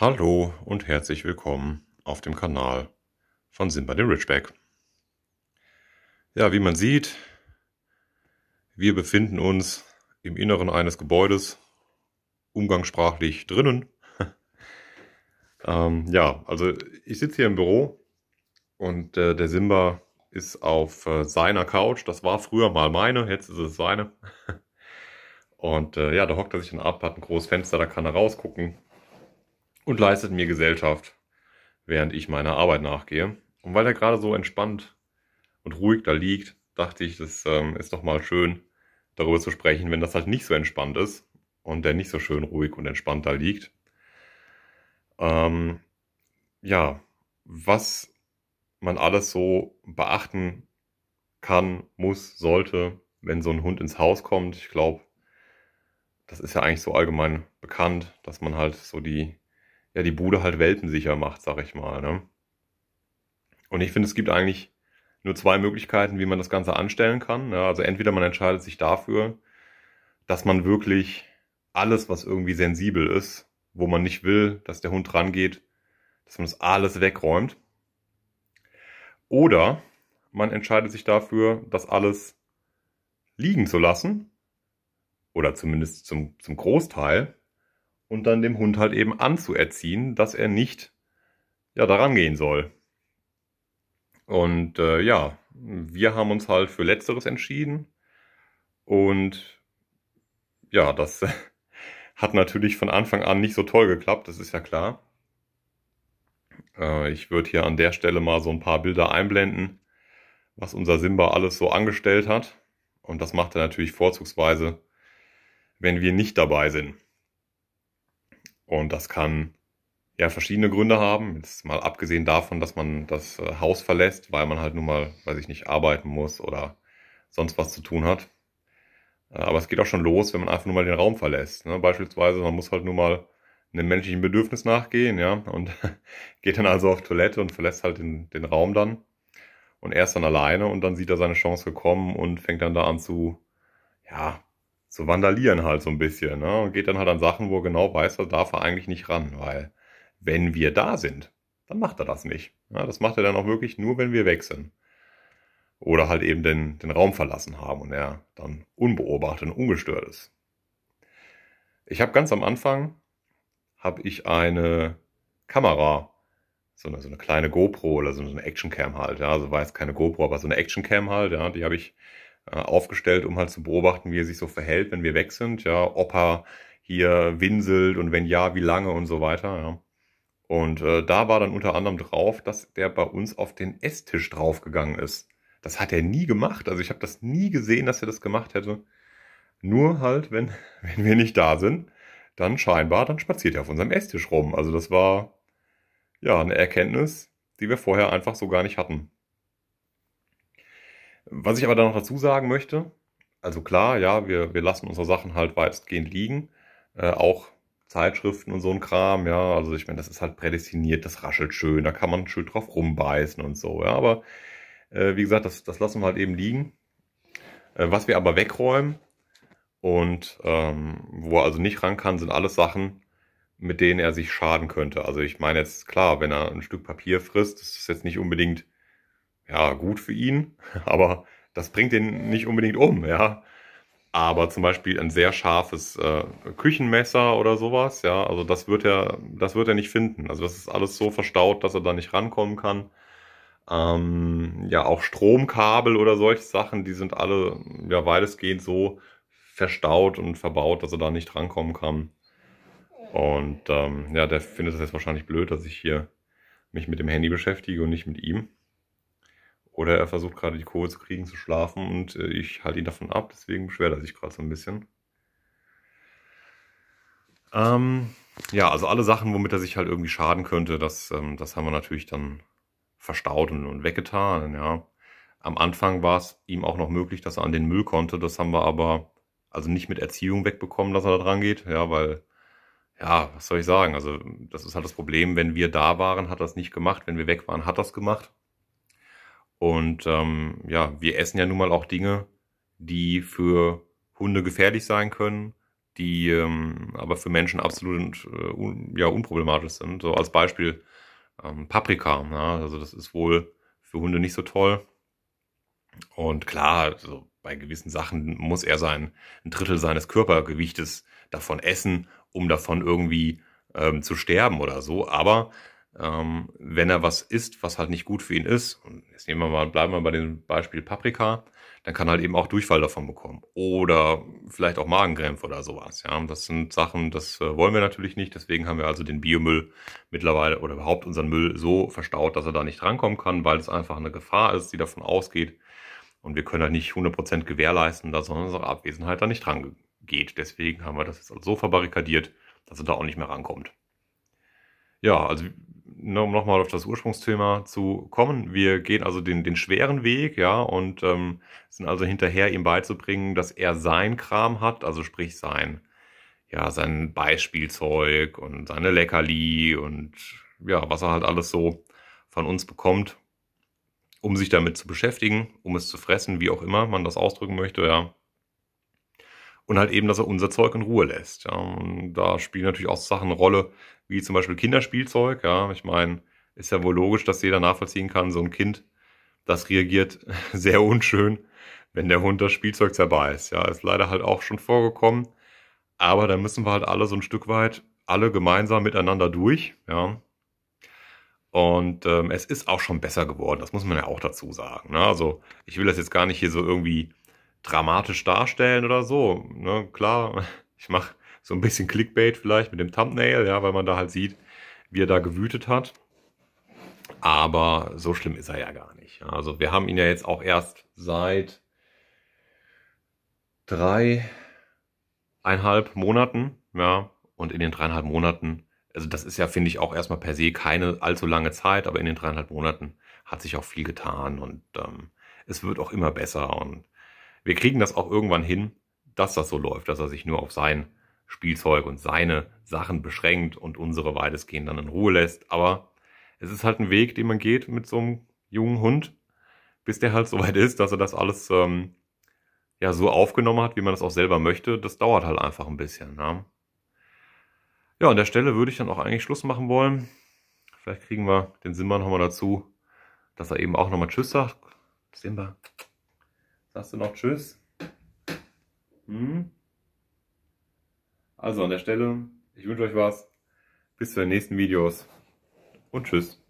Hallo und herzlich willkommen auf dem Kanal von Simba the Richback. Ja, wie man sieht, wir befinden uns im Inneren eines Gebäudes, umgangssprachlich drinnen. ähm, ja, also ich sitze hier im Büro und äh, der Simba ist auf äh, seiner Couch. Das war früher mal meine, jetzt ist es seine. und äh, ja, da hockt er sich dann ab, hat ein großes Fenster, da kann er rausgucken, und leistet mir Gesellschaft, während ich meiner Arbeit nachgehe. Und weil er gerade so entspannt und ruhig da liegt, dachte ich, das ähm, ist doch mal schön, darüber zu sprechen, wenn das halt nicht so entspannt ist und der nicht so schön ruhig und entspannt da liegt. Ähm, ja, was man alles so beachten kann, muss, sollte, wenn so ein Hund ins Haus kommt. Ich glaube, das ist ja eigentlich so allgemein bekannt, dass man halt so die ja, die Bude halt weltensicher macht, sag ich mal. Ne? Und ich finde, es gibt eigentlich nur zwei Möglichkeiten, wie man das Ganze anstellen kann. Ja, ne? also entweder man entscheidet sich dafür, dass man wirklich alles, was irgendwie sensibel ist, wo man nicht will, dass der Hund rangeht, dass man das alles wegräumt. Oder man entscheidet sich dafür, das alles liegen zu lassen. Oder zumindest zum, zum Großteil und dann dem Hund halt eben anzuerziehen, dass er nicht ja, daran gehen soll. Und äh, ja, wir haben uns halt für letzteres entschieden. Und ja, das hat natürlich von Anfang an nicht so toll geklappt, das ist ja klar. Äh, ich würde hier an der Stelle mal so ein paar Bilder einblenden, was unser Simba alles so angestellt hat. Und das macht er natürlich vorzugsweise, wenn wir nicht dabei sind. Und das kann ja verschiedene Gründe haben. Jetzt mal abgesehen davon, dass man das äh, Haus verlässt, weil man halt nun mal, weiß ich nicht, arbeiten muss oder sonst was zu tun hat. Äh, aber es geht auch schon los, wenn man einfach nur mal den Raum verlässt. Ne? Beispielsweise, man muss halt nur mal einem menschlichen Bedürfnis nachgehen, ja, und geht dann also auf Toilette und verlässt halt den, den Raum dann. Und er ist dann alleine und dann sieht er seine Chance gekommen und fängt dann da an zu, ja, zu vandalieren halt so ein bisschen. Ne? Und geht dann halt an Sachen, wo er genau weiß, da darf er eigentlich nicht ran, weil wenn wir da sind, dann macht er das nicht. Ja, ne? das macht er dann auch wirklich nur, wenn wir weg sind. Oder halt eben den, den Raum verlassen haben und er dann unbeobachtet und ungestört ist. Ich habe ganz am Anfang, habe ich eine Kamera, so eine, so eine kleine GoPro oder so eine Actioncam halt, ja, also war jetzt keine GoPro, aber so eine Actioncam halt, ja, die habe ich äh, aufgestellt, um halt zu beobachten, wie er sich so verhält, wenn wir weg sind, ja, ob er hier winselt und wenn ja, wie lange und so weiter, ja. Und äh, da war dann unter anderem drauf, dass der bei uns auf den Esstisch draufgegangen ist. Das hat er nie gemacht. Also ich habe das nie gesehen, dass er das gemacht hätte. Nur halt, wenn, wenn wir nicht da sind, dann scheinbar, dann spaziert er auf unserem Esstisch rum. Also das war ja eine Erkenntnis, die wir vorher einfach so gar nicht hatten. Was ich aber da noch dazu sagen möchte, also klar, ja, wir, wir lassen unsere Sachen halt weitestgehend liegen. Äh, auch Zeitschriften und so ein Kram, ja. Also ich meine, das ist halt prädestiniert, das raschelt schön, da kann man schön drauf rumbeißen und so, ja. Aber äh, wie gesagt, das, das lassen wir halt eben liegen. Äh, was wir aber wegräumen und ähm, wo er also nicht ran kann, sind alles Sachen, mit denen er sich schaden könnte. Also ich meine jetzt, klar, wenn er ein Stück Papier frisst, das ist jetzt nicht unbedingt ja, gut für ihn, aber das bringt ihn nicht unbedingt um, ja. Aber zum Beispiel ein sehr scharfes äh, Küchenmesser oder sowas, ja, also das wird er, das wird er nicht finden. Also das ist alles so verstaut, dass er da nicht rankommen kann. Ähm, ja, auch Stromkabel oder solche Sachen, die sind alle ja weitestgehend so verstaut und verbaut, dass er da nicht rankommen kann. Und ähm, ja, der findet es jetzt wahrscheinlich blöd, dass ich hier mich mit dem Handy beschäftige und nicht mit ihm. Oder er versucht gerade die Kohle zu kriegen, zu schlafen und äh, ich halte ihn davon ab, deswegen beschwert er sich gerade so ein bisschen. Ähm, ja, also alle Sachen, womit er sich halt irgendwie schaden könnte, das, ähm, das haben wir natürlich dann verstaut und, und weggetan, ja. Am Anfang war es ihm auch noch möglich, dass er an den Müll konnte. Das haben wir aber also nicht mit Erziehung wegbekommen, dass er da dran geht, ja, weil, ja, was soll ich sagen? Also, das ist halt das Problem, wenn wir da waren, hat das nicht gemacht, wenn wir weg waren, hat das gemacht. Und ähm, ja, wir essen ja nun mal auch Dinge, die für Hunde gefährlich sein können, die ähm, aber für Menschen absolut äh, un, ja, unproblematisch sind. So als Beispiel ähm, Paprika. Ja? Ne? Also das ist wohl für Hunde nicht so toll. Und klar, also bei gewissen Sachen muss er sein ein Drittel seines Körpergewichtes davon essen, um davon irgendwie ähm, zu sterben oder so. Aber ähm, wenn er was isst, was halt nicht gut für ihn ist, und jetzt nehmen wir mal, bleiben wir bei dem Beispiel Paprika, dann kann er halt eben auch Durchfall davon bekommen. Oder vielleicht auch Magenkrämpfe oder sowas. Ja, das sind Sachen, das äh, wollen wir natürlich nicht. Deswegen haben wir also den Biomüll mittlerweile oder überhaupt unseren Müll so verstaut, dass er da nicht rankommen kann, weil es einfach eine Gefahr ist, die davon ausgeht. Und wir können halt nicht 100% gewährleisten, dass unsere Abwesenheit da nicht dran geht. Deswegen haben wir das jetzt also so verbarrikadiert, dass er da auch nicht mehr rankommt. Ja, also um nochmal auf das Ursprungsthema zu kommen, wir gehen also den, den schweren Weg, ja, und ähm, sind also hinterher, ihm beizubringen, dass er sein Kram hat, also sprich sein, ja, sein Beispielzeug und seine Leckerli und ja, was er halt alles so von uns bekommt, um sich damit zu beschäftigen, um es zu fressen, wie auch immer man das ausdrücken möchte, ja und halt eben, dass er unser Zeug in Ruhe lässt. Ja. Und da spielen natürlich auch Sachen eine Rolle, wie zum Beispiel Kinderspielzeug. Ja. Ich meine, ist ja wohl logisch, dass jeder nachvollziehen kann, so ein Kind, das reagiert sehr unschön, wenn der Hund das Spielzeug zerbeißt. Ja, ist leider halt auch schon vorgekommen. Aber da müssen wir halt alle so ein Stück weit, alle gemeinsam miteinander durch. Ja. Und ähm, es ist auch schon besser geworden, das muss man ja auch dazu sagen. Ne? Also ich will das jetzt gar nicht hier so irgendwie dramatisch darstellen oder so. Ne, klar, ich mache so ein bisschen Clickbait vielleicht mit dem Thumbnail, ja, weil man da halt sieht, wie er da gewütet hat. Aber so schlimm ist er ja gar nicht. Also wir haben ihn ja jetzt auch erst seit dreieinhalb Monaten, ja, und in den dreieinhalb Monaten, also das ist ja, finde ich, auch erstmal per se keine allzu lange Zeit, aber in den dreieinhalb Monaten hat sich auch viel getan und ähm, es wird auch immer besser und wir kriegen das auch irgendwann hin, dass das so läuft, dass er sich nur auf sein Spielzeug und seine Sachen beschränkt und unsere weitestgehend dann in Ruhe lässt. Aber es ist halt ein Weg, den man geht mit so einem jungen Hund, bis der halt so weit ist, dass er das alles ähm, ja so aufgenommen hat, wie man das auch selber möchte. Das dauert halt einfach ein bisschen. Ne? Ja, an der Stelle würde ich dann auch eigentlich Schluss machen wollen. Vielleicht kriegen wir den Simba nochmal dazu, dass er eben auch nochmal Tschüss sagt. Simba. Sagst du noch Tschüss? Hm? Also an der Stelle, ich wünsche euch was. Bis zu den nächsten Videos und Tschüss.